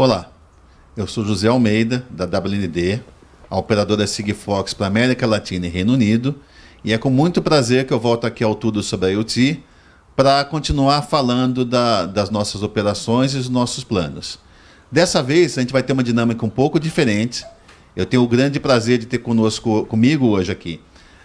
Olá, eu sou José Almeida, da WND, operador da Sigfox para América Latina e Reino Unido, e é com muito prazer que eu volto aqui ao Tudo sobre a IoT para continuar falando da, das nossas operações e os nossos planos. Dessa vez, a gente vai ter uma dinâmica um pouco diferente. Eu tenho o grande prazer de ter conosco, comigo hoje aqui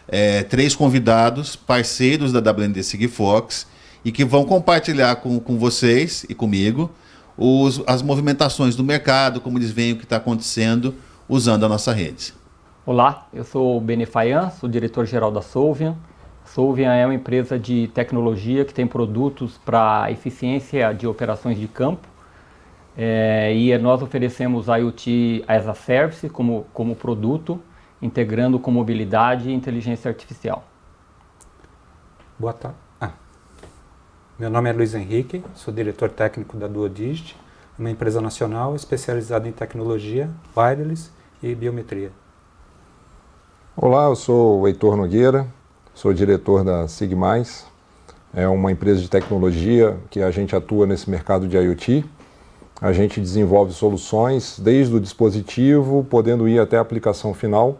é, três convidados, parceiros da WND Sigfox, e que vão compartilhar com, com vocês e comigo os, as movimentações do mercado, como eles veem o que está acontecendo usando a nossa rede. Olá, eu sou o Bene Fayan, sou diretor-geral da Solvian. Solvian é uma empresa de tecnologia que tem produtos para eficiência de operações de campo. É, e nós oferecemos IoT as a service como, como produto, integrando com mobilidade e inteligência artificial. Boa tarde. Meu nome é Luiz Henrique, sou diretor técnico da Duodigit, uma empresa nacional especializada em tecnologia, wireless e biometria. Olá, eu sou o Heitor Nogueira, sou diretor da Sigmais, é uma empresa de tecnologia que a gente atua nesse mercado de IoT. A gente desenvolve soluções desde o dispositivo, podendo ir até a aplicação final,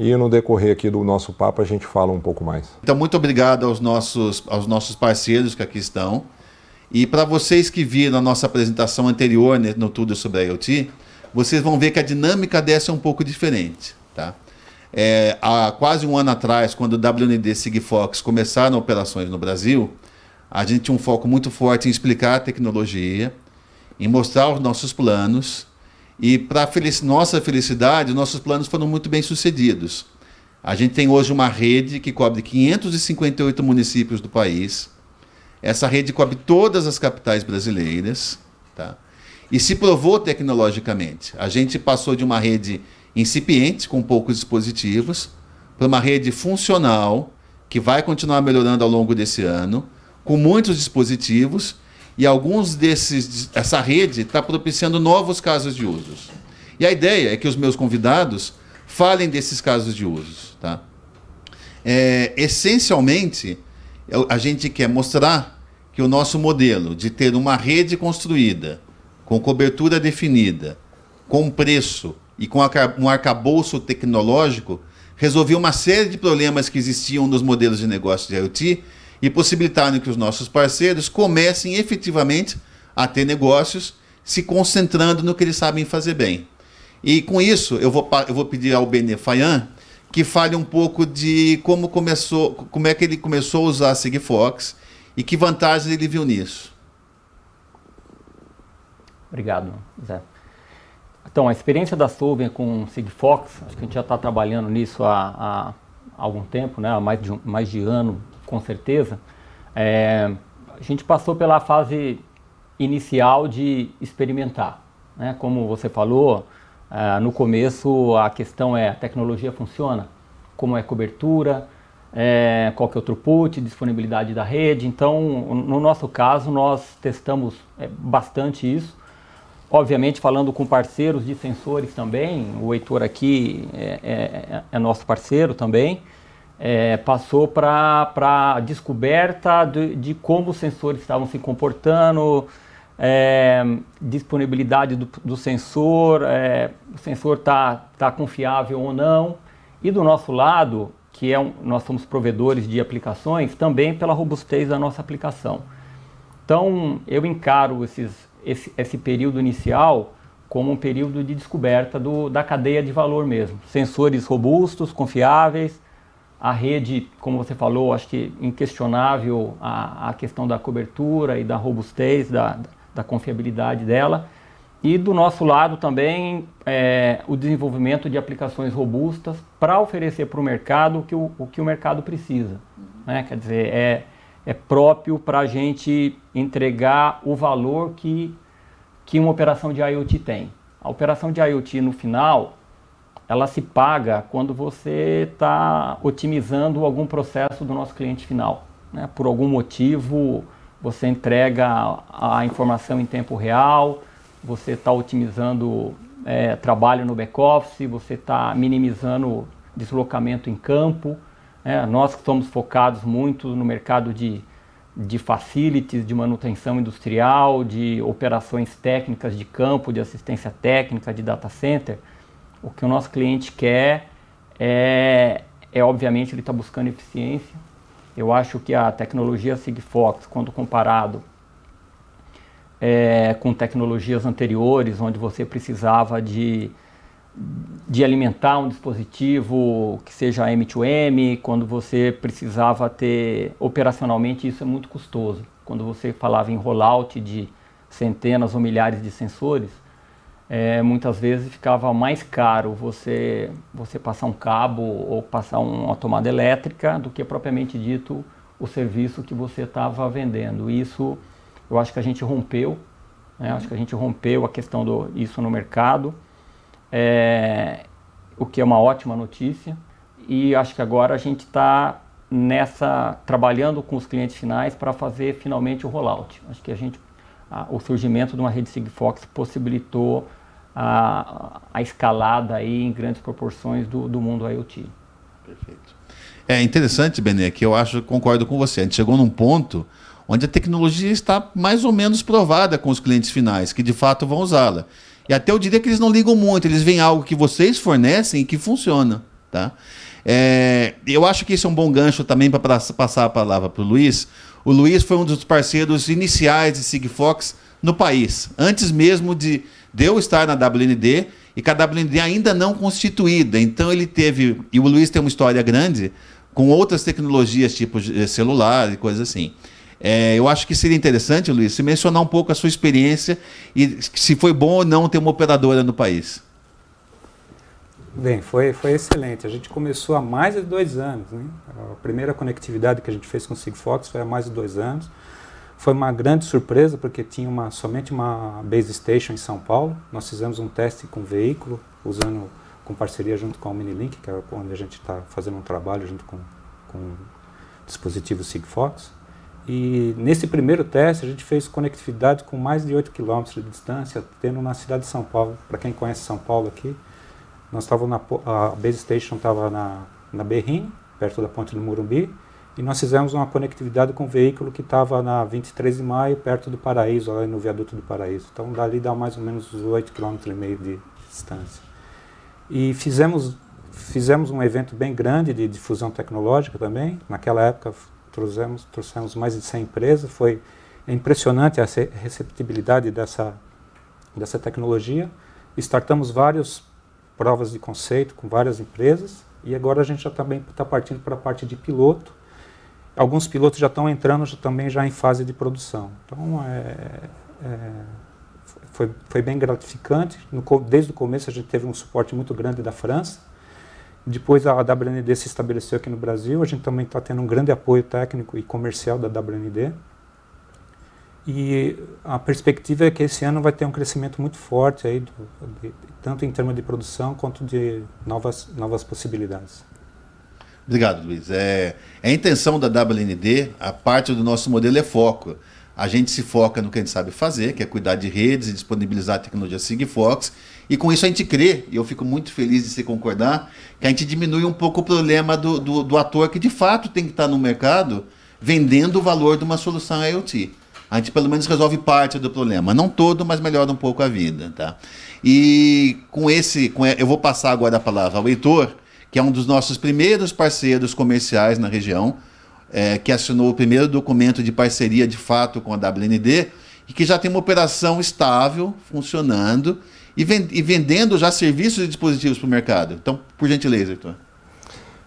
e no decorrer aqui do nosso papo a gente fala um pouco mais. Então, muito obrigado aos nossos, aos nossos parceiros que aqui estão. E para vocês que viram a nossa apresentação anterior né, no Tudo sobre a IoT, vocês vão ver que a dinâmica dessa é um pouco diferente. Tá? É, há quase um ano atrás, quando o WND Sigfox começaram operações no Brasil, a gente tinha um foco muito forte em explicar a tecnologia, em mostrar os nossos planos e para felic nossa felicidade, nossos planos foram muito bem sucedidos. A gente tem hoje uma rede que cobre 558 municípios do país. Essa rede cobre todas as capitais brasileiras. Tá? E se provou tecnologicamente. A gente passou de uma rede incipiente, com poucos dispositivos, para uma rede funcional, que vai continuar melhorando ao longo desse ano, com muitos dispositivos e alguns desses, essa rede está propiciando novos casos de usos. E a ideia é que os meus convidados falem desses casos de usos, tá? É, essencialmente, a gente quer mostrar que o nosso modelo de ter uma rede construída, com cobertura definida, com preço e com um arcabouço tecnológico, resolveu uma série de problemas que existiam nos modelos de negócio de IoT e possibilitarem que os nossos parceiros comecem efetivamente a ter negócios se concentrando no que eles sabem fazer bem. E com isso, eu vou, eu vou pedir ao Benê Fayan que fale um pouco de como começou, como é que ele começou a usar a Sigfox e que vantagens ele viu nisso. Obrigado, Zé. Então, a experiência da Solven com Sigfox, acho que a gente já está trabalhando nisso há, há algum tempo, né? há mais de, mais de ano, com certeza, é, a gente passou pela fase inicial de experimentar. Né? Como você falou, é, no começo a questão é a tecnologia funciona, como é cobertura, é, qual que é o throughput, disponibilidade da rede. Então, no nosso caso, nós testamos é, bastante isso. Obviamente, falando com parceiros de sensores também, o Heitor aqui é, é, é, é nosso parceiro também é, passou para a descoberta de, de, como os sensores estavam se comportando, é, disponibilidade do, do sensor, é, o sensor está tá confiável ou não. E do nosso lado, que é um, nós somos provedores de aplicações, também pela robustez da nossa aplicação. Então, eu encaro esses, esse, esse período inicial como um período de descoberta do, da cadeia de valor mesmo. Sensores robustos, confiáveis, a rede, como você falou, acho que inquestionável a, a questão da cobertura e da robustez, da, da confiabilidade dela. E do nosso lado também é, o desenvolvimento de aplicações robustas para oferecer para o mercado o, o que o mercado precisa. Né? Quer dizer, é, é próprio para a gente entregar o valor que, que uma operação de IoT tem. A operação de IoT no final ela se paga quando você está otimizando algum processo do nosso cliente final. Né? Por algum motivo, você entrega a informação em tempo real, você está otimizando é, trabalho no back-office, você está minimizando deslocamento em campo. Né? Nós que somos focados muito no mercado de, de facilities, de manutenção industrial, de operações técnicas de campo, de assistência técnica, de data center, o que o nosso cliente quer é, é obviamente, ele está buscando eficiência. Eu acho que a tecnologia Sigfox, quando comparado é, com tecnologias anteriores, onde você precisava de, de alimentar um dispositivo que seja M2M, quando você precisava ter operacionalmente, isso é muito custoso. Quando você falava em rollout de centenas ou milhares de sensores, é, muitas vezes ficava mais caro você, você passar um cabo ou passar uma tomada elétrica do que propriamente dito o serviço que você estava vendendo. Isso eu acho que a gente rompeu, né? acho que a gente rompeu a questão do isso no mercado, é, o que é uma ótima notícia. E acho que agora a gente está nessa trabalhando com os clientes finais para fazer finalmente o rollout. Acho que a gente a, o surgimento de uma rede Sigfox possibilitou a, a escalada aí em grandes proporções do, do mundo IoT. Perfeito. É interessante, Benê, que eu acho, concordo com você. A gente chegou num ponto onde a tecnologia está mais ou menos provada com os clientes finais, que de fato vão usá-la. E até eu diria que eles não ligam muito, eles veem algo que vocês fornecem e que funciona. Tá? É, eu acho que isso é um bom gancho também para passar a palavra para o Luiz. O Luiz foi um dos parceiros iniciais de Sigfox no país, antes mesmo de de eu estar na WND e que a WND ainda não constituída. Então ele teve. E o Luiz tem uma história grande com outras tecnologias, tipo eh, celular e coisas assim. É, eu acho que seria interessante, Luiz, se mencionar um pouco a sua experiência e se foi bom ou não ter uma operadora no país. Bem, foi, foi excelente. A gente começou há mais de dois anos. Né? A primeira conectividade que a gente fez com o Sigfox foi há mais de dois anos. Foi uma grande surpresa porque tinha uma, somente uma base station em São Paulo. Nós fizemos um teste com veículo, usando com parceria junto com a Minilink, que é onde a gente está fazendo um trabalho junto com, com o dispositivo Sigfox. E nesse primeiro teste a gente fez conectividade com mais de 8 km de distância, tendo na cidade de São Paulo. Para quem conhece São Paulo aqui, nós estávamos na a base station estava na na Berrim, perto da ponte do Morumbi, e nós fizemos uma conectividade com o veículo que estava na 23 de maio, perto do Paraíso, lá no viaduto do Paraíso. Então, dali dá mais ou menos uns 8,5 km de distância. E fizemos, fizemos um evento bem grande de difusão tecnológica também. Naquela época, trouxemos, trouxemos mais de 100 empresas. Foi impressionante a receptibilidade dessa, dessa tecnologia. Startamos várias provas de conceito com várias empresas. E agora a gente já também está tá partindo para a parte de piloto alguns pilotos já estão entrando já, também já em fase de produção. Então, é, é, foi, foi bem gratificante. No, desde o começo a gente teve um suporte muito grande da França. Depois a WND se estabeleceu aqui no Brasil. A gente também está tendo um grande apoio técnico e comercial da WND. E a perspectiva é que esse ano vai ter um crescimento muito forte, aí do, de, tanto em termos de produção quanto de novas, novas possibilidades. Obrigado, Luiz. É, é, a intenção da WND, a parte do nosso modelo é foco. A gente se foca no que a gente sabe fazer, que é cuidar de redes e disponibilizar a tecnologia Sigfox. E com isso a gente crê, e eu fico muito feliz de se concordar, que a gente diminui um pouco o problema do, do, do ator que de fato tem que estar no mercado vendendo o valor de uma solução IoT. A gente pelo menos resolve parte do problema, não todo, mas melhora um pouco a vida, tá? E com esse, com, eu vou passar agora a palavra ao Heitor, que é um dos nossos primeiros parceiros comerciais na região, é, que assinou o primeiro documento de parceria de fato com a WND e que já tem uma operação estável, funcionando e, vend e vendendo já serviços e dispositivos para o mercado. Então, por gentileza, Heitor.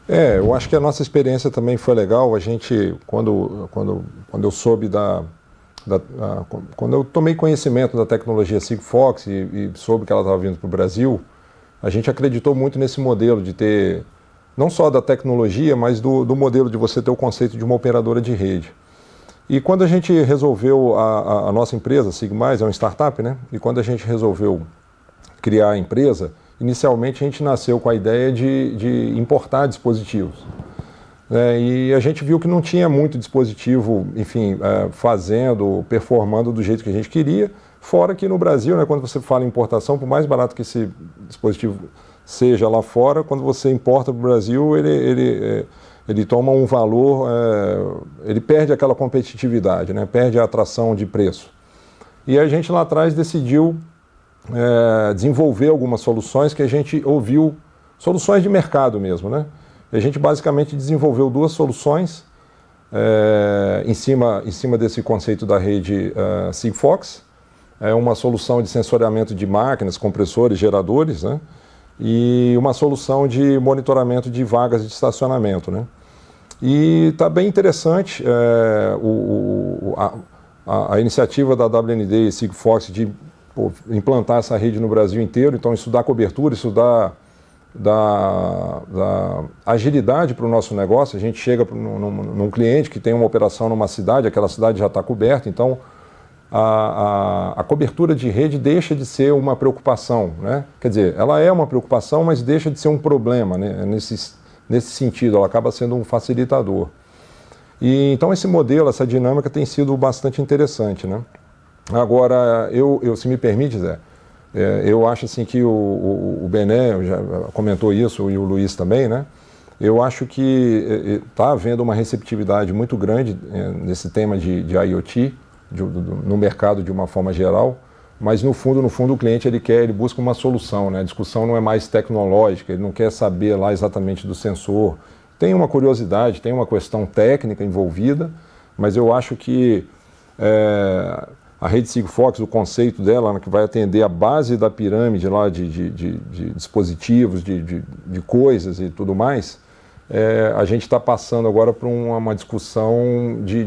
É, eu acho que a nossa experiência também foi legal. A gente, quando, quando, quando eu soube da, da, a, quando eu tomei conhecimento da tecnologia Sigfox e, e soube que ela estava vindo para o Brasil, a gente acreditou muito nesse modelo de ter, não só da tecnologia, mas do, do modelo de você ter o conceito de uma operadora de rede. E quando a gente resolveu, a, a, a nossa empresa, Sigmais, é uma startup, né? E quando a gente resolveu criar a empresa, inicialmente a gente nasceu com a ideia de, de importar dispositivos. É, e a gente viu que não tinha muito dispositivo, enfim, é, fazendo, performando do jeito que a gente queria. Fora que no Brasil, né, quando você fala em importação, por mais barato que esse dispositivo seja lá fora, quando você importa para o Brasil, ele, ele, é, ele toma um valor, é, ele perde aquela competitividade, né, perde a atração de preço. E a gente lá atrás decidiu é, desenvolver algumas soluções que a gente ouviu, soluções de mercado mesmo, né? a gente basicamente desenvolveu duas soluções é, em, cima, em cima desse conceito da rede uh, Sigfox, é uma solução de sensoriamento de máquinas, compressores, geradores, né? e uma solução de monitoramento de vagas de estacionamento. Né? E está bem interessante é, o, a, a, iniciativa da WND e Sigfox de pô, implantar essa rede no Brasil inteiro, então estudar cobertura, estudar da, agilidade para o nosso negócio. A gente chega num, num, num cliente que tem uma operação numa cidade, aquela cidade já está coberta, então a, a, a, cobertura de rede deixa de ser uma preocupação. Né? Quer dizer, ela é uma preocupação, mas deixa de ser um problema né? nesse, nesse sentido, ela acaba sendo um facilitador. E, então, esse modelo, essa dinâmica tem sido bastante interessante. Né? Agora, eu, eu, se me permite, Zé, é, eu acho assim que o, o, o Bené já comentou isso e o Luiz também, né? Eu acho que está é, é, havendo uma receptividade muito grande é, nesse tema de, de IoT, de, do, no mercado de uma forma geral, mas no fundo, no fundo, o cliente ele quer, ele busca uma solução, né? A discussão não é mais tecnológica, ele não quer saber lá exatamente do sensor. Tem uma curiosidade, tem uma questão técnica envolvida, mas eu acho que é, a rede Sigfox, o conceito dela, né, que vai atender a base da pirâmide lá de, de, de, de dispositivos, de, coisas e tudo mais, é, a gente está passando agora para uma, uma discussão de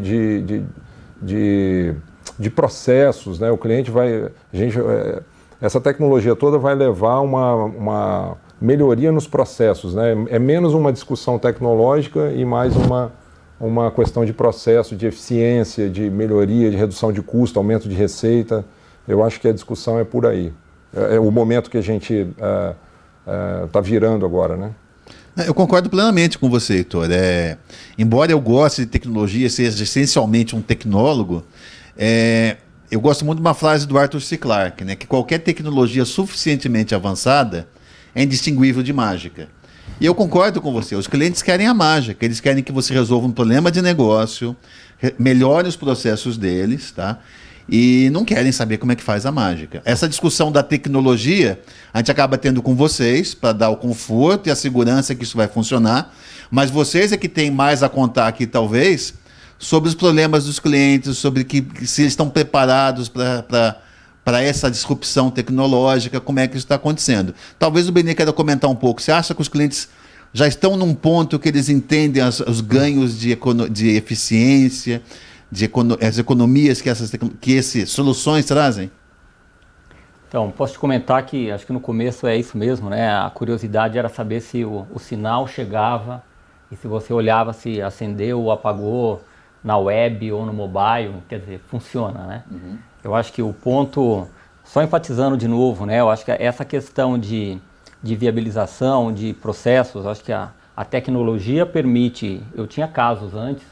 de, de processos, né? O cliente vai. A gente, é, essa tecnologia toda vai levar uma, uma melhoria nos processos, né? É menos uma discussão tecnológica e mais uma, uma questão de processo, de eficiência, de melhoria, de redução de custo, aumento de receita. Eu acho que a discussão é por aí. É, é o momento que a gente está é, é, uh, uh, virando agora, né? Eu concordo plenamente com você, Heitor. É, embora eu goste de tecnologia, seja essencialmente um tecnólogo, é, eu gosto muito de uma frase do Arthur C. Clarke, né, que qualquer tecnologia suficientemente avançada é indistinguível de mágica. E eu concordo com você. Os clientes querem a mágica, eles querem que você resolva um problema de negócio, melhore os processos deles, tá? e não querem saber como é que faz a mágica. Essa discussão da tecnologia, a gente acaba tendo com vocês para dar o conforto e a segurança que isso vai funcionar, mas vocês é que têm mais a contar aqui, talvez, sobre os problemas dos clientes, sobre que, se eles estão preparados para para essa disrupção tecnológica, como é que isso está acontecendo. Talvez o Benê queira comentar um pouco. Você acha que os clientes já estão num ponto que eles entendem as, os ganhos de, de eficiência, de econo as economias que essas que esse, soluções trazem? Então, posso te comentar que acho que no começo é isso mesmo, né? A curiosidade era saber se o, o sinal chegava e se você olhava se acendeu ou apagou na web ou no mobile, quer dizer, funciona, né? Uhum. Eu acho que o ponto, só enfatizando de novo, né? Eu acho que essa questão de, de viabilização de processos, acho que a, a tecnologia permite. Eu tinha casos antes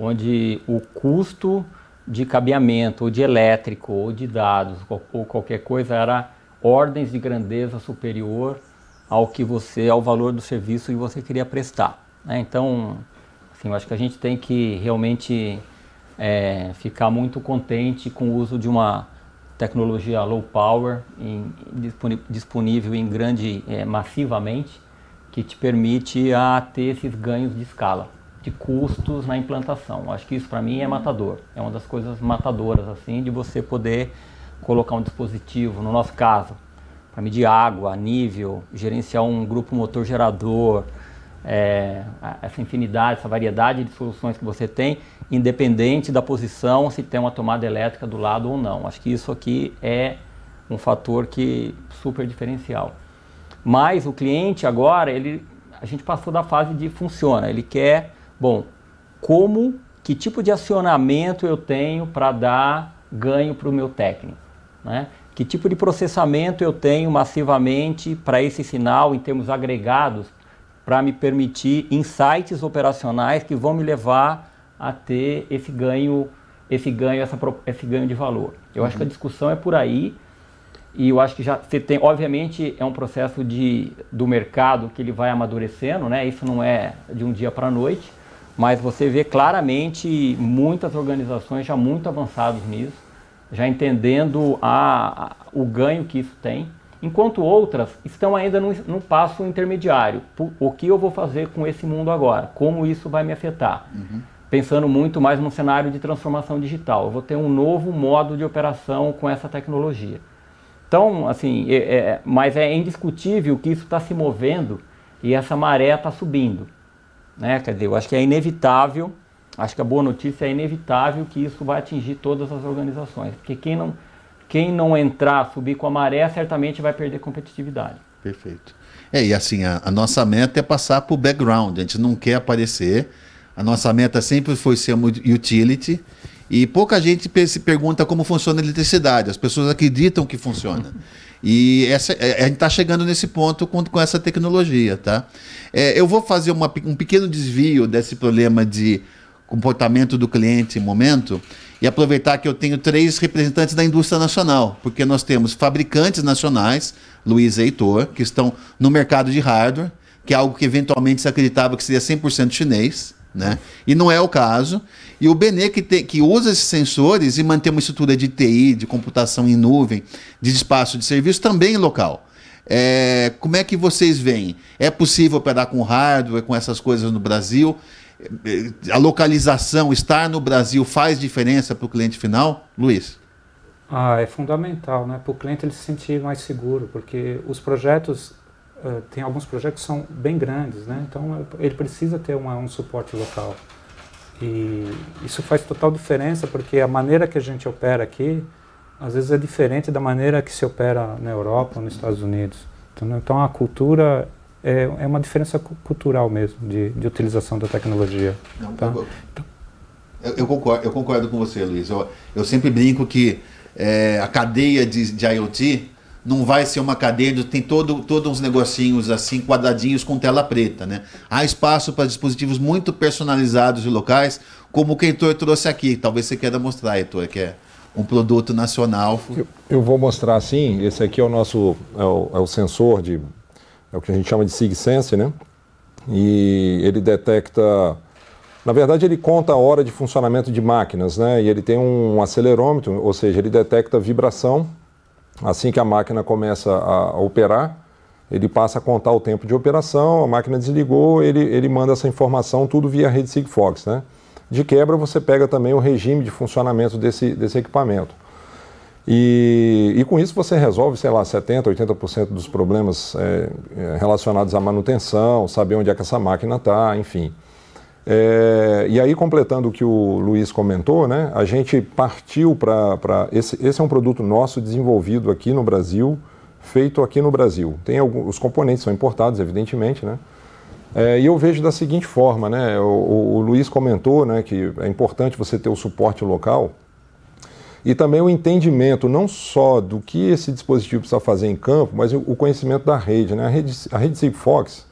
onde o custo de cabeamento, ou de elétrico, ou de dados, ou qualquer coisa era ordens de grandeza superior ao que você, ao valor do serviço que você queria prestar. Né? Então, assim, eu acho que a gente tem que realmente é, ficar muito contente com o uso de uma tecnologia low power em, disponível em grande, é, massivamente, que te permite a ter esses ganhos de escala de custos na implantação. Acho que isso para mim é matador. É uma das coisas matadoras assim de você poder colocar um dispositivo, no nosso caso, para medir água, nível, gerenciar um grupo motor gerador, é, essa infinidade, essa variedade de soluções que você tem, independente da posição, se tem uma tomada elétrica do lado ou não. Acho que isso aqui é um fator que super diferencial. Mas o cliente agora, ele, a gente passou da fase de funciona, ele quer Bom, como, que tipo de acionamento eu tenho para dar ganho para o meu técnico? Né? Que tipo de processamento eu tenho massivamente para esse sinal em termos agregados para me permitir insights operacionais que vão me levar a ter esse ganho, esse ganho, essa, esse ganho de valor. Eu uhum. acho que a uhum. discussão é por aí e eu acho que já você tem, obviamente, é um processo de, do mercado que ele vai amadurecendo, né? Isso não é de um dia para a noite, mas você vê claramente muitas organizações já muito avançadas nisso, já entendendo a, a, o ganho que isso tem, enquanto outras estão ainda no, no passo intermediário. o que eu vou fazer com esse mundo agora? Como isso vai me afetar? Uhum. Pensando muito mais num cenário de transformação digital. Eu vou ter um novo modo de operação com essa tecnologia. Então, assim, é, é, mas é indiscutível que isso está se movendo e essa maré está subindo. Né? Quer dizer, eu acho que é inevitável, acho que a boa notícia é inevitável que isso vai atingir todas as organizações, porque quem não, quem não entrar, subir com a maré, certamente vai perder competitividade. Perfeito. É, e assim, a, a nossa meta é passar para o background, a gente não quer aparecer, a nossa meta sempre foi ser utility e pouca gente se pergunta como funciona a eletricidade. As pessoas acreditam que funciona. E essa, é, a gente está chegando nesse ponto com, com essa tecnologia, tá? É, eu vou fazer uma, um pequeno desvio desse problema de comportamento do cliente em momento e aproveitar que eu tenho três representantes da indústria nacional, porque nós temos fabricantes nacionais, Luiz e Heitor, que estão no mercado de hardware, que é algo que eventualmente se acreditava que seria 100% chinês. Né? E não é o caso. E o Benê, que, te, que usa esses sensores e mantém uma estrutura de TI, de computação em nuvem, de espaço de serviço também local. É, como é que vocês veem? É possível operar com hardware, com essas coisas no Brasil? É, a localização, estar no Brasil, faz diferença para o cliente final? Luiz? Ah, é fundamental, né? Para o cliente ele se sentir mais seguro, porque os projetos eh, tem alguns projetos que são bem grandes, né? Então ele precisa ter uma, um suporte local. E isso faz total diferença porque a maneira que a gente opera aqui, às vezes é diferente da maneira que se opera na Europa ou nos Estados Unidos. Então, então a cultura é, é, uma diferença cultural mesmo de, de utilização da tecnologia. Não, tá? tá eu, eu, concordo, eu concordo com você, Luiz. Eu, eu sempre brinco que é, a cadeia de, de IoT não vai ser uma cadeira, tem todo, todo uns negocinhos assim, quadradinhos com tela preta, né? Há espaço para dispositivos muito personalizados e locais, como o que o Heitor trouxe aqui. Talvez você queira mostrar, Heitor, que é um produto nacional. Eu, eu vou mostrar assim, esse aqui é o nosso, é o, é o, sensor de, é o que a gente chama de SigSense, né? E ele detecta, na verdade ele conta a hora de funcionamento de máquinas, né? E ele tem um acelerômetro, ou seja, ele detecta vibração Assim que a máquina começa a operar, ele passa a contar o tempo de operação, a máquina desligou, ele, ele manda essa informação tudo via rede Sigfox. Né? De quebra, você pega também o regime de funcionamento desse, desse equipamento. E, e com isso você resolve, sei lá, 70%, 80% dos problemas é, é, relacionados à manutenção, saber onde é que essa máquina está, enfim. É, e aí, completando o que o Luiz comentou, né, a gente partiu para. Esse, esse é um produto nosso desenvolvido aqui no Brasil, feito aqui no Brasil. Tem alguns, os componentes são importados, evidentemente, né? É, e eu vejo da seguinte forma, né? O, o, Luiz comentou né, que é importante você ter o suporte local e também o entendimento não só do que esse dispositivo precisa fazer em campo, mas o, conhecimento da rede. Né? A rede, a rede Sigfox,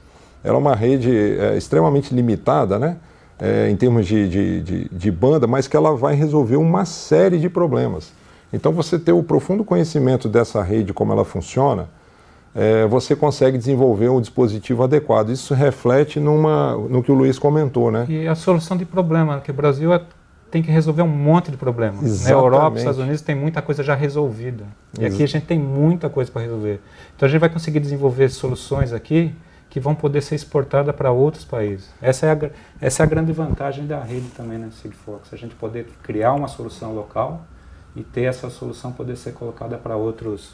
ela é uma rede é, extremamente limitada, né? é, em termos de, de, de, de banda, mas que ela vai resolver uma série de problemas. Então, você ter o profundo conhecimento dessa rede, como ela funciona, é, você consegue desenvolver um dispositivo adequado. Isso reflete numa, no que o Luiz comentou, né? E a solução de problema, que o Brasil é, tem que resolver um monte de problemas. Né? Exatamente. Na Europa, nos Estados Unidos, tem muita coisa já resolvida. E Ex aqui a gente tem muita coisa para resolver. Então, a gente vai conseguir desenvolver soluções aqui que vão poder ser exportadas para outros países. Essa é, a, essa é a grande vantagem da rede também, né, Sigfox? A gente poder criar uma solução local e ter essa solução poder ser colocada para outros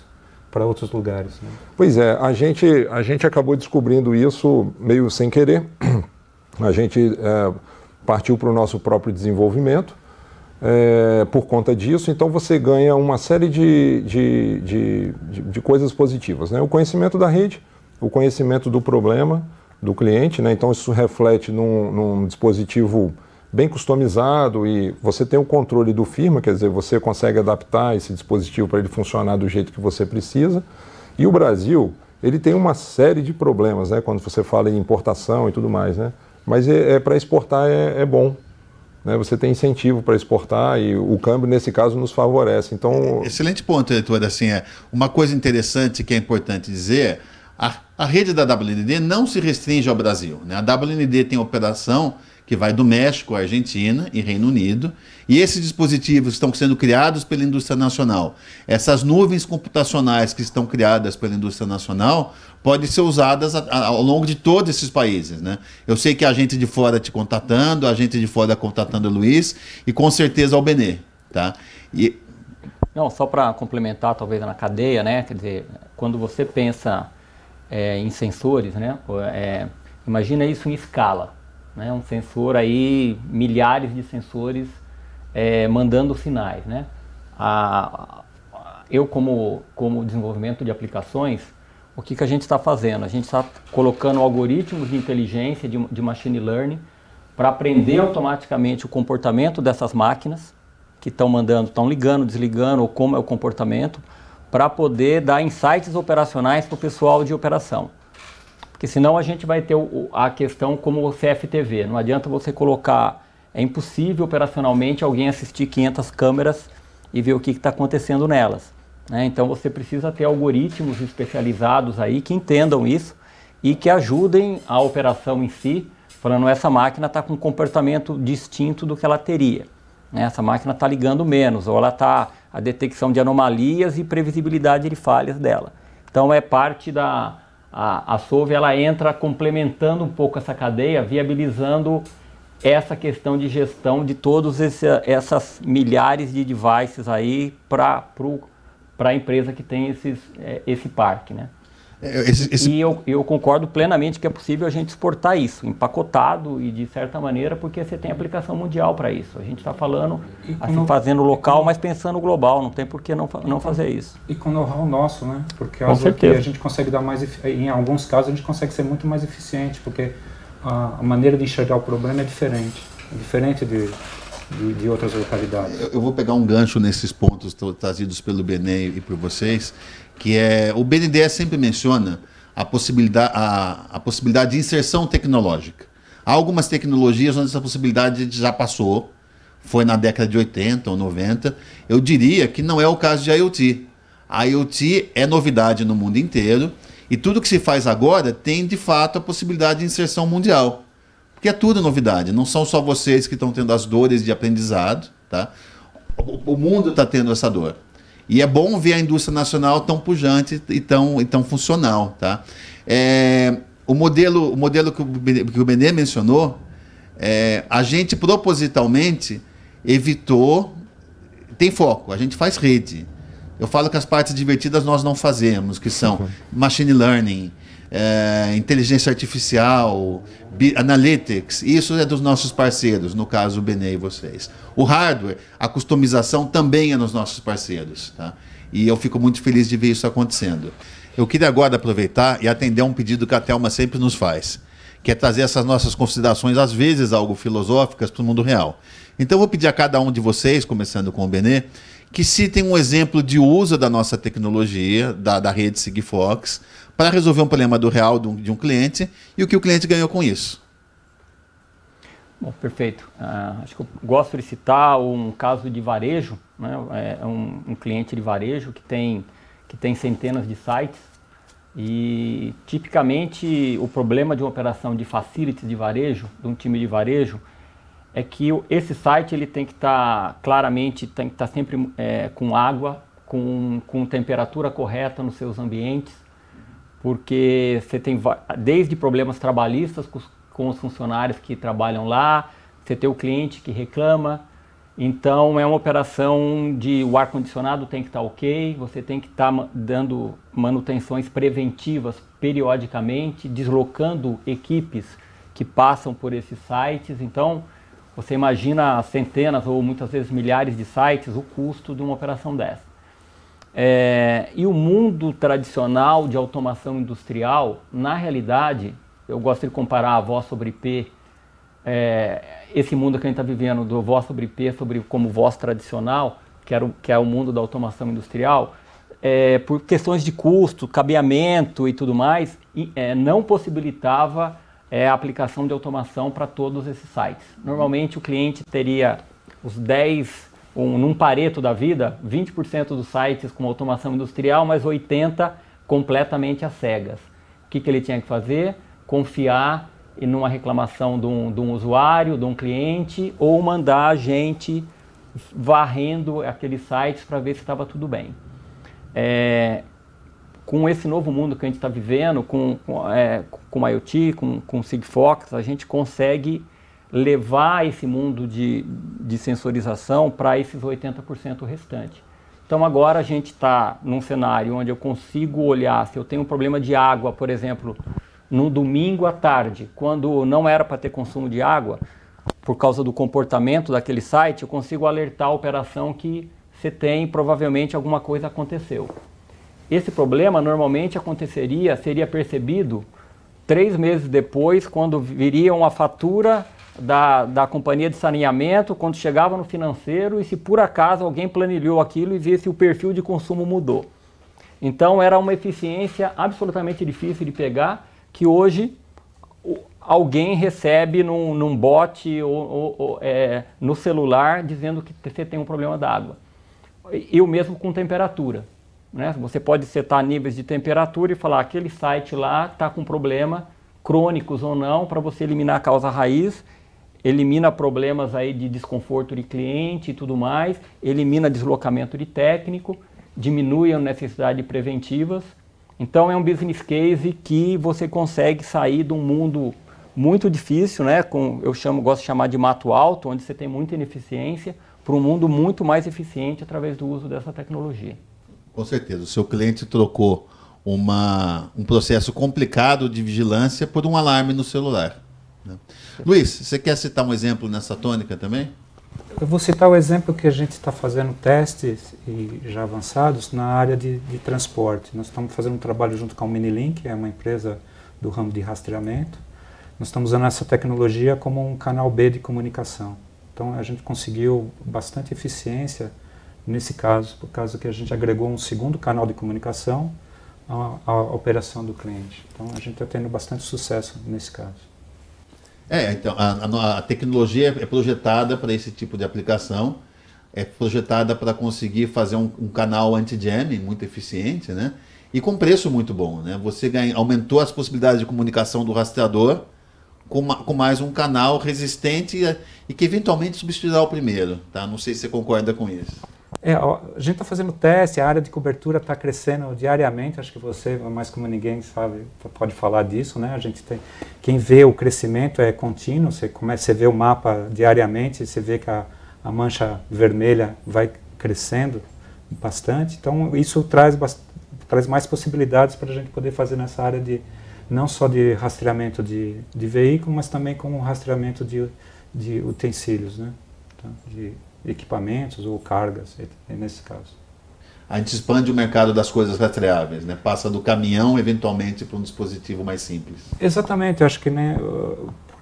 para outros lugares. Né? Pois é, a gente, a gente acabou descobrindo isso meio sem querer. A gente é, partiu para o nosso próprio desenvolvimento é, por conta disso, então você ganha uma série de, de, de, de, de coisas positivas. Né? O conhecimento da rede, o conhecimento do problema do cliente, né? então isso reflete num, num dispositivo bem customizado e você tem o controle do firma, quer dizer, você consegue adaptar esse dispositivo para ele funcionar do jeito que você precisa. E o Brasil, ele tem uma série de problemas, né? Quando você fala em importação e tudo mais, né? Mas é, é para exportar é, é, bom. Né? Você tem incentivo para exportar e o câmbio, nesse caso, nos favorece. Então... É, é, excelente ponto, Eduardo. Assim, é, uma coisa interessante que é importante dizer, a a rede da WND não se restringe ao Brasil. Né? A WND tem operação que vai do México à Argentina e Reino Unido, e esses dispositivos estão sendo criados pela indústria nacional. Essas nuvens computacionais que estão criadas pela indústria nacional podem ser usadas ao longo de todos esses países. Né? Eu sei que a gente de fora te contatando, a gente de fora contatando o Luiz, e com certeza o Benê. Tá? E... Não, só para complementar, talvez na cadeia, né? Quer dizer, quando você pensa é, em sensores, né? É, imagina isso em escala, né? Um sensor aí, milhares de sensores é, mandando sinais, né? A, eu como, como desenvolvimento de aplicações, o que, que a gente está fazendo? A gente está colocando algoritmos de inteligência, de, de machine learning, para aprender automaticamente o comportamento dessas máquinas que estão mandando, estão ligando, desligando, ou como é o comportamento, para poder dar insights operacionais para o pessoal de operação. Porque senão a gente vai ter o, a questão como o CFTV. Não adianta você colocar. É impossível operacionalmente alguém assistir 500 câmeras e ver o que está acontecendo nelas. Né? Então você precisa ter algoritmos especializados aí que entendam isso e que ajudem a operação em si, falando essa máquina está com um comportamento distinto do que ela teria. Né? Essa máquina está ligando menos, ou ela está a detecção de anomalias e previsibilidade de falhas dela. Então é parte da a, a SOV, ela entra complementando um pouco essa cadeia, viabilizando essa questão de gestão de todos esse, essas milhares de devices aí para a empresa que tem esses, é, esse parque, né? É, esse, esse... E eu, eu, concordo plenamente que é possível a gente exportar isso, empacotado e de certa maneira, porque você tem aplicação mundial para isso. A gente está falando, assim, no... fazendo local, mas pensando global, não tem por que não, não então, fazer isso. E com know-how é nosso, né? Porque com certeza. a gente consegue dar mais, em alguns casos, a gente consegue ser muito mais eficiente, porque a, a maneira de enxergar o problema é diferente. É diferente de, de, de, outras localidades. Eu, eu, vou pegar um gancho nesses pontos trazidos pelo Benê e por vocês, que é o BNDES sempre menciona a possibilidade, a, a possibilidade de inserção tecnológica. Há algumas tecnologias onde essa possibilidade já passou, foi na década de 80 ou 90. Eu diria que não é o caso de IoT. A IoT é novidade no mundo inteiro e tudo que se faz agora tem de fato a possibilidade de inserção mundial. Porque é tudo novidade, não são só vocês que estão tendo as dores de aprendizado, tá? O mundo está tendo essa dor. E é bom ver a indústria nacional tão pujante e tão, e tão funcional. Tá? É, o, modelo, o modelo que o, Benê mencionou, é, a gente propositalmente evitou. Tem foco, a gente faz rede. Eu falo que as partes divertidas nós não fazemos, que são machine learning, é, inteligência artificial, analytics, isso é dos nossos parceiros, no caso o Benê e vocês. O hardware, a customização também é nos nossos parceiros. Tá? E eu fico muito feliz de ver isso acontecendo. Eu queria agora aproveitar e atender um pedido que a Thelma sempre nos faz, que é trazer essas nossas considerações, às vezes algo filosóficas, para o mundo real. Então eu vou pedir a cada um de vocês, começando com o Benê, que citem um exemplo de uso da nossa tecnologia, da, da rede Sigfox, para resolver um problema do real de um cliente e o que o cliente ganhou com isso. Bom, perfeito. Uh, acho que eu gosto de citar um caso de varejo, né? É, é um, um, cliente de varejo que tem, que tem centenas de sites e tipicamente o problema de uma operação de facilities de varejo, de um time de varejo, é que esse site ele tem que estar tá, claramente, tem que estar tá sempre é, com água, com, com temperatura correta nos seus ambientes, porque você tem desde problemas trabalhistas com os, com os funcionários que trabalham lá, você tem o cliente que reclama. Então é uma operação de o ar condicionado tem que estar tá ok, você tem que estar tá dando manutenções preventivas periodicamente, deslocando equipes que passam por esses sites. Então você imagina centenas ou muitas vezes milhares de sites, o custo de uma operação dessa. É, e o mundo tradicional de automação industrial, na realidade, eu gosto de comparar a voz sobre P, é, esse mundo que a gente está vivendo, do voz sobre P, sobre como voz tradicional, que, era o, que é o mundo da automação industrial, é, por questões de custo, cabeamento e tudo mais, e, é, não possibilitava é, a aplicação de automação para todos esses sites. Normalmente o cliente teria os 10 um, num pareto da vida, 20% dos sites com automação industrial, mas 80% completamente às cegas. O que, que ele tinha que fazer? Confiar em uma reclamação de um, de um usuário, de um cliente, ou mandar a gente varrendo aqueles sites para ver se estava tudo bem. É, com esse novo mundo que a gente está vivendo, com, com, é, com IoT, com, com Sigfox, a gente consegue levar esse mundo de, de sensorização para esses 80% restante. Então agora a gente está num cenário onde eu consigo olhar, se eu tenho um problema de água, por exemplo, no domingo à tarde, quando não era para ter consumo de água, por causa do comportamento daquele site, eu consigo alertar a operação que você tem, provavelmente alguma coisa aconteceu. Esse problema normalmente aconteceria, seria percebido três meses depois, quando viria uma fatura da, da companhia de saneamento quando chegava no financeiro e se por acaso alguém planilhou aquilo e via se o perfil de consumo mudou. Então era uma eficiência absolutamente difícil de pegar, que hoje alguém recebe num, num bot ou, ou, ou é, no celular dizendo que você tem um problema d'água. E o mesmo com temperatura. Né? Você pode setar níveis de temperatura e falar aquele site lá está com problema, crônicos ou não, para você eliminar a causa raiz elimina problemas aí de desconforto de cliente e tudo mais, elimina deslocamento de técnico, diminui a necessidade de preventivas. Então é um business case que você consegue sair de um mundo muito difícil, né? Com, eu chamo, gosto de chamar de mato alto, onde você tem muita ineficiência, para um mundo muito mais eficiente através do uso dessa tecnologia. Com certeza. O seu cliente trocou uma, um processo complicado de vigilância por um alarme no celular. Luiz, você quer citar um exemplo nessa tônica também? Eu vou citar o exemplo que a gente está fazendo testes e já avançados na área de, de transporte. Nós estamos fazendo um trabalho junto com a Minilink, que é uma empresa do ramo de rastreamento. Nós estamos usando essa tecnologia como um canal B de comunicação. Então a gente conseguiu bastante eficiência nesse caso, por causa que a gente agregou um segundo canal de comunicação à, à operação do cliente. Então a gente está tendo bastante sucesso nesse caso. É, então, a, a, a tecnologia é projetada para esse tipo de aplicação, é projetada para conseguir fazer um, um canal anti-jamming muito eficiente, né? E com preço muito bom, né? Você ganha, aumentou as possibilidades de comunicação do rastreador com, uma, com mais um canal resistente e, e que eventualmente substituirá o primeiro, tá? Não sei se você concorda com isso. É, a gente está fazendo teste, a área de cobertura está crescendo diariamente, acho que você, mais como ninguém, sabe, pode falar disso, né? A gente tem, quem vê o crescimento é contínuo, você começa, você vê o mapa diariamente, você vê que a, a mancha vermelha vai crescendo bastante, então isso traz, traz mais possibilidades para a gente poder fazer nessa área de, não só de rastreamento de, de veículo, mas também como rastreamento de, de utensílios, né? Então, de, equipamentos ou cargas, nesse caso. A gente expande o mercado das coisas rastreáveis, né? passa do caminhão eventualmente para um dispositivo mais simples. Exatamente, eu acho que né,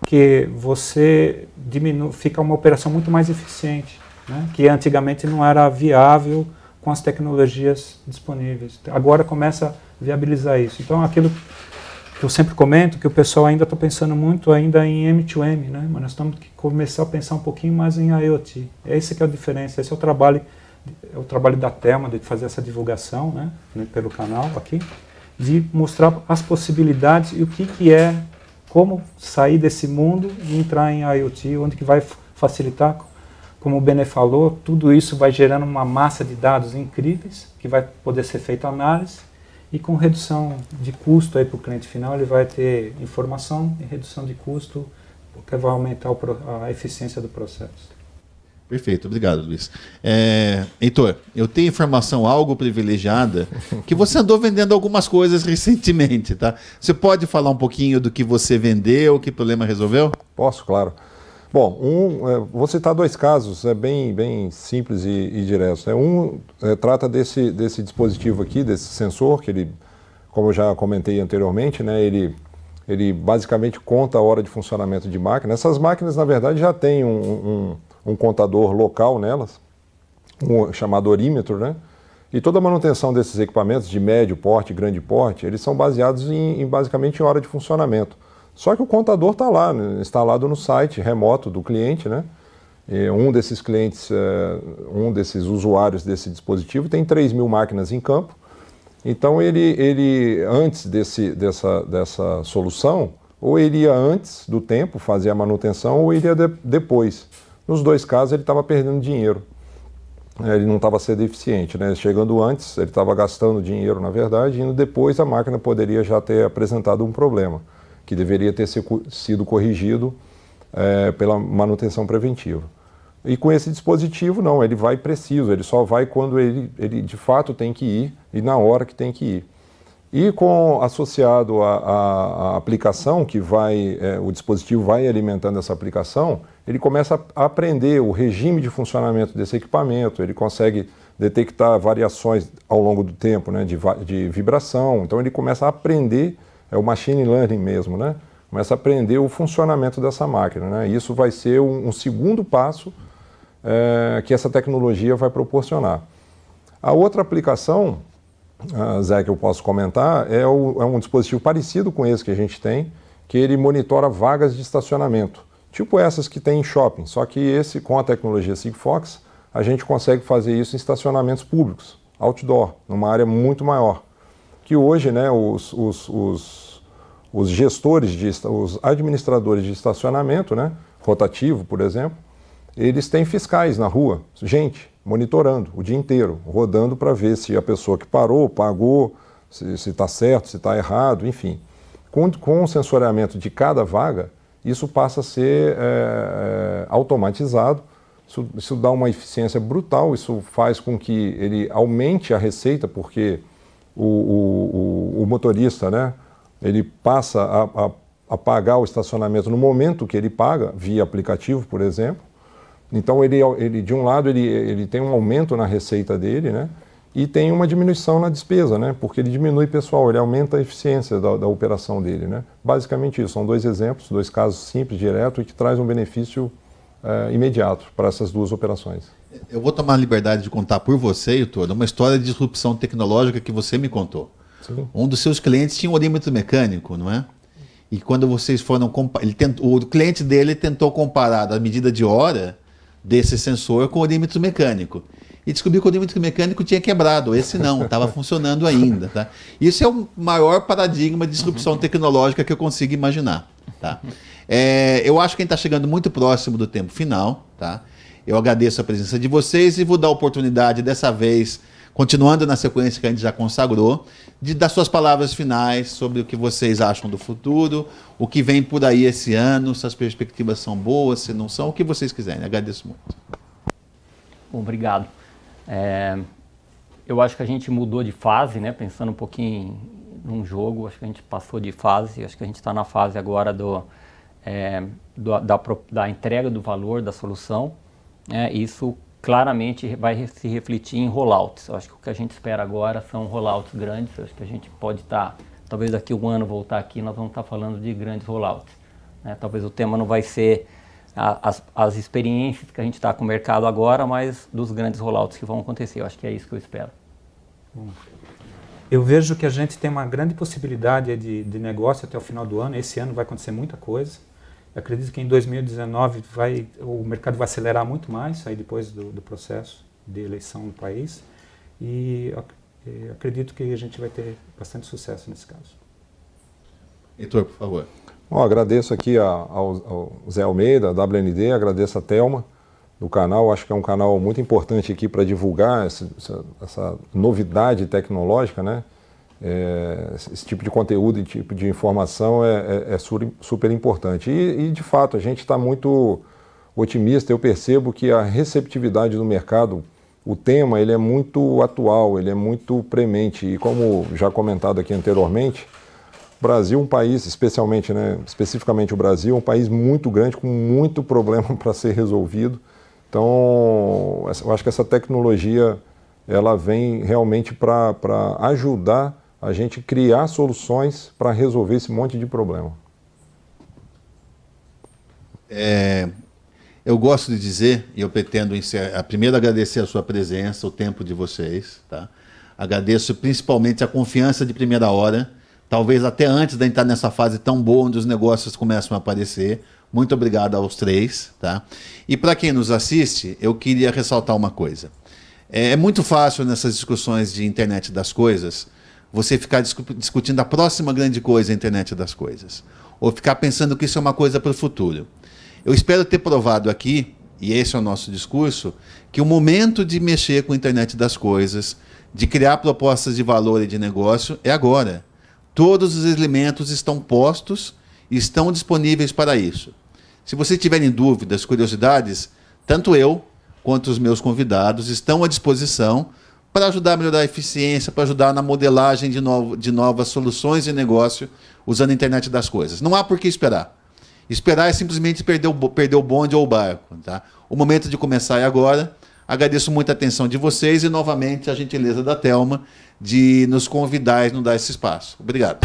porque você diminui, fica uma operação muito mais eficiente, né? que antigamente não era viável com as tecnologias disponíveis. Agora começa a viabilizar isso. Então, aquilo que eu sempre comento que o pessoal ainda está pensando muito ainda em M2M, né? Mas nós temos que começar a pensar um pouquinho mais em IoT. É esse que é a diferença, esse é o trabalho é o trabalho da Telma de fazer essa divulgação, né? né, pelo canal aqui, de mostrar as possibilidades e o que que é como sair desse mundo e entrar em IoT, onde que vai facilitar, como o Bene falou, tudo isso vai gerando uma massa de dados incríveis que vai poder ser feita análise e com redução de custo aí para o cliente final, ele vai ter informação e redução de custo, porque vai aumentar a eficiência do processo. Perfeito, obrigado, Luiz. É, Heitor, eu tenho informação algo privilegiada que você andou vendendo algumas coisas recentemente, tá? Você pode falar um pouquinho do que você vendeu, que problema resolveu? Posso, claro. Bom, um, é, vou citar dois casos, é bem, bem simples e, e direto. Né? Um é, trata desse, desse dispositivo aqui, desse sensor, que ele, como eu já comentei anteriormente, né, ele, ele basicamente conta a hora de funcionamento de máquina. Essas máquinas, na verdade, já têm um, um, um contador local nelas, um chamado orímetro, né? E toda a manutenção desses equipamentos de médio porte, grande porte, eles são baseados em, em basicamente em hora de funcionamento. Só que o contador está lá, né, instalado no site remoto do cliente, né? E um desses clientes, eh, um desses usuários desse dispositivo tem 3 mil máquinas em campo. Então ele, ele antes desse, dessa, dessa solução, ou ele ia antes do tempo fazer a manutenção, ou ele ia de, depois. Nos dois casos ele estava perdendo dinheiro. É, ele não estava sendo eficiente, né? Chegando antes, ele estava gastando dinheiro, na verdade, e depois a máquina poderia já ter apresentado um problema que deveria ter sido corrigido é, pela manutenção preventiva. E com esse dispositivo, não, ele vai preciso, ele só vai quando ele, ele de fato tem que ir e na hora que tem que ir. E com associado à aplicação que vai, é, o dispositivo vai alimentando essa aplicação, ele começa a aprender o regime de funcionamento desse equipamento, ele consegue detectar variações ao longo do tempo né, de, de vibração, então ele começa a aprender é o machine learning mesmo, né? Começa a aprender o funcionamento dessa máquina, né? isso vai ser um, um segundo passo é, que essa tecnologia vai proporcionar. A outra aplicação, uh, Zé, que eu posso comentar, é, o, é um dispositivo parecido com esse que a gente tem, que ele monitora vagas de estacionamento, tipo essas que tem em shopping, só que esse, com a tecnologia Sigfox, a gente consegue fazer isso em estacionamentos públicos, outdoor, numa área muito maior. Que hoje, né, os, os, os os gestores, de, os administradores de estacionamento, né, rotativo, por exemplo, eles têm fiscais na rua, gente monitorando o dia inteiro, rodando para ver se a pessoa que parou, pagou, se está certo, se está errado, enfim. Com, com o sensoriamento de cada vaga, isso passa a ser é, é, automatizado, isso, isso dá uma eficiência brutal, isso faz com que ele aumente a receita, porque o, o, o, o motorista, né, ele passa a, a, a pagar o estacionamento no momento que ele paga, via aplicativo, por exemplo. Então, ele, ele de um lado, ele, ele tem um aumento na receita dele, né? E tem uma diminuição na despesa, né? Porque ele diminui pessoal, ele aumenta a eficiência da, da operação dele, né? Basicamente isso. São dois exemplos, dois casos simples, direto e que traz um benefício é, imediato para essas duas operações. Eu vou tomar a liberdade de contar por você, Heitor, uma história de disrupção tecnológica que você me contou. Sim. Um dos seus clientes tinha um orímetro mecânico, não é? E quando vocês foram ele tentou, o cliente dele tentou comparar a medida de hora desse sensor com o orímetro mecânico e descobriu que o orímetro mecânico tinha quebrado. Esse não, estava funcionando ainda. Tá? Isso é o maior paradigma de disrupção tecnológica que eu consigo imaginar. Tá? É, eu acho que a gente está chegando muito próximo do tempo final. Tá? Eu agradeço a presença de vocês e vou dar a oportunidade dessa vez continuando na sequência que a gente já consagrou, de dar suas palavras finais sobre o que vocês acham do futuro, o que vem por aí esse ano, se as perspectivas são boas, se não são, o que vocês quiserem. Agradeço muito. Obrigado. É, eu acho que a gente mudou de fase, né? Pensando um pouquinho num jogo, acho que a gente passou de fase, acho que a gente está na fase agora do, é, do da, da, entrega do valor da solução. É, isso claramente vai se refletir em rollouts. Eu acho que o que a gente espera agora são rollouts grandes. Eu acho que a gente pode estar, tá, talvez daqui um ano voltar aqui, nós vamos estar tá falando de grandes rollouts. Né? Talvez o tema não vai ser a, as, as experiências que a gente está com o mercado agora, mas dos grandes rollouts que vão acontecer. Eu acho que é isso que eu espero. Eu vejo que a gente tem uma grande possibilidade de, de negócio até o final do ano. Esse ano vai acontecer muita coisa. Acredito que em 2019 vai, o mercado vai acelerar muito mais, aí depois do, do processo de eleição do país. E acredito que a gente vai ter bastante sucesso nesse caso. Heitor, por favor. Bom, agradeço aqui ao, Zé Almeida, da WND, agradeço a Telma do canal. Acho que é um canal muito importante aqui para divulgar essa, essa, novidade tecnológica, né? É, esse tipo de conteúdo e tipo de informação é, é, é super importante. E, e, de fato, a gente está muito otimista. Eu percebo que a receptividade do mercado, o tema, ele é muito atual, ele é muito premente. E como já comentado aqui anteriormente, o Brasil um país, especialmente, né, especificamente o Brasil, um país muito grande, com muito problema para ser resolvido. Então, eu acho que essa tecnologia ela vem realmente para ajudar a gente criar soluções para resolver esse monte de problema. É, eu gosto de dizer, e eu pretendo encerrar, primeiro agradecer a sua presença, o tempo de vocês, tá? Agradeço principalmente a confiança de primeira hora, talvez até antes de entrar nessa fase tão boa onde os negócios começam a aparecer. Muito obrigado aos três, tá? E para quem nos assiste, eu queria ressaltar uma coisa. É, é muito fácil nessas discussões de internet das coisas você ficar discutindo a próxima grande coisa, a internet das coisas, ou ficar pensando que isso é uma coisa para o futuro. Eu espero ter provado aqui, e esse é o nosso discurso, que o momento de mexer com a internet das coisas, de criar propostas de valor e de negócio, é agora. Todos os elementos estão postos e estão disponíveis para isso. Se vocês tiverem dúvidas, curiosidades, tanto eu quanto os meus convidados estão à disposição para ajudar a melhorar a eficiência, para ajudar na modelagem de, novo, de novas soluções de negócio usando a internet das coisas. Não há por que esperar. Esperar é simplesmente perder o, perder o bonde ou o barco. Tá? O momento de começar é agora. Agradeço muito a atenção de vocês e, novamente, a gentileza da Telma de nos convidar e nos dar esse espaço. Obrigado.